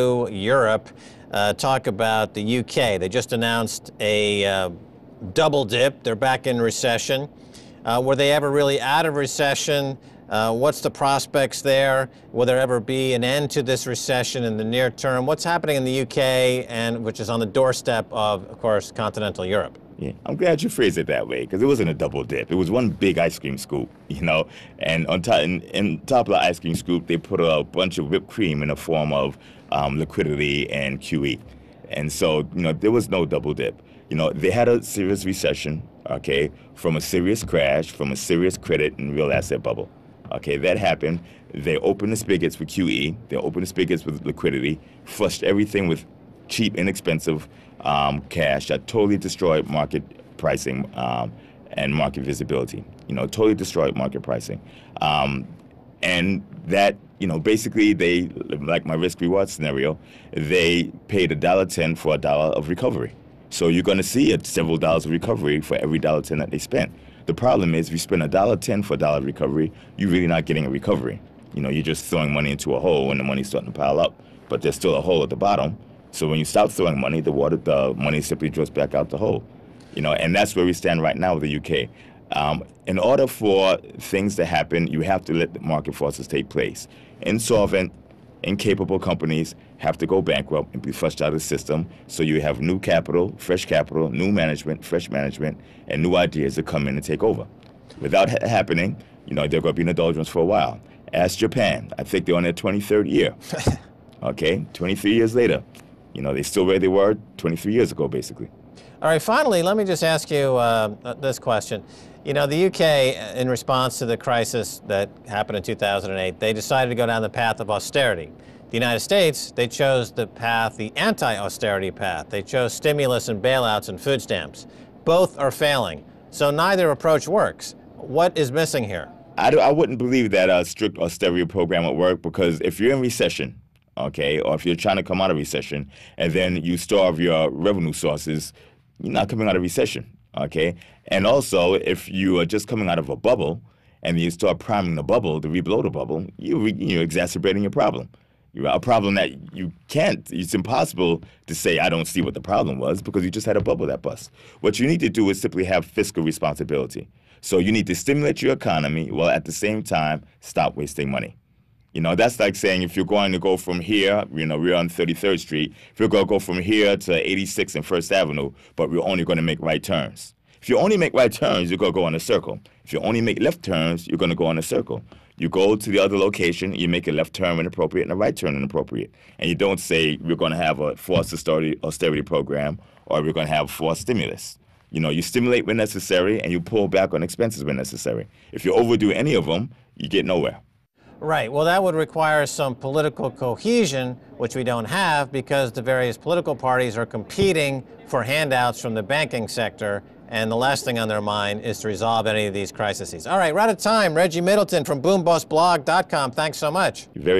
Europe, uh, talk about the UK. They just announced a uh, double dip. They're back in recession. Uh, were they ever really out of recession? Uh, what's the prospects there? Will there ever be an end to this recession in the near term? What's happening in the UK, and which is on the doorstep of, of course, continental Europe? Yeah, I'm glad you phrased it that way because it wasn't a double dip. It was one big ice cream scoop, you know. And on top, in, top of the ice cream scoop, they put a bunch of whipped cream in the form of um, liquidity and QE. And so, you know, there was no double dip. You know, they had a serious recession, okay, from a serious crash, from a serious credit and real asset bubble. Okay, that happened. They opened the spigots with QE. They opened the spigots with liquidity, flushed everything with cheap, inexpensive um, cash that totally destroyed market pricing um, and market visibility. You know, totally destroyed market pricing, um, and that you know basically they like my risk reward scenario, they paid a dollar ten for a dollar of recovery. So you're going to see a several dollars of recovery for every dollar ten that they spent. The problem is, if you spend a dollar ten for a dollar recovery, you're really not getting a recovery. You know, you're just throwing money into a hole, and the money's starting to pile up, but there's still a hole at the bottom so when you stop throwing money, the water, the money simply drops back out the hole. You know, and that's where we stand right now with the UK. Um, in order for things to happen, you have to let the market forces take place. Insolvent, incapable companies have to go bankrupt and be flushed out of the system. So you have new capital, fresh capital, new management, fresh management, and new ideas that come in and take over. Without ha- happening, you know, they're going to be in the doldrums for a while. Ask Japan. I think they're on their 23rd year. okay, 23 years later you know, they still where they were 23 years ago, basically. All right, finally, let me just ask you uh, uh this question. You know, the UK, uh, in response to the crisis that happened in 2008, they decided to go down the path of austerity. The United States, they chose the path, the anti-austerity path. They chose stimulus and bailouts and food stamps. Both are failing, so neither approach works. What is missing here? I, do, I wouldn't believe that a uh, strict austerity program would work because if you're in recession, okay, or if you're trying to come out of recession and then you starve your revenue sources, you're not coming out of recession, okay? And also, if you are just coming out of a bubble and you start priming the bubble to rebuild the bubble, you you're exacerbating your problem. You're a problem that you can't, it's impossible to say, I don't see what the problem was because you just had a bubble that bust. What you need to do is simply have fiscal responsibility. So you need to stimulate your economy while at the same time stop wasting money. You know, that's like saying if you're going to go from here, you know, we're on 33rd Street, if you're going to go from here to 86th and First Avenue, but we're only going to make right turns. If you only make right turns, you're going to go on a circle. If you only make left turns, you're going to go on a circle. You go to the other location, you make a left turn when appropriate and a right turn when appropriate. And you don't say we're going to have a forced austerity program or we're going to have a forced stimulus. You know, you stimulate when necessary and you pull back on expenses when necessary. If you overdo any of them, you get nowhere. Right. Well, that would require some political cohesion, which we don't have because the various political parties are competing for handouts from the banking sector, and the last thing on their mind is to resolve any of these crises. All right, we're out of time. Reggie Middleton from BoomBossBlog.com. Thanks so much. Very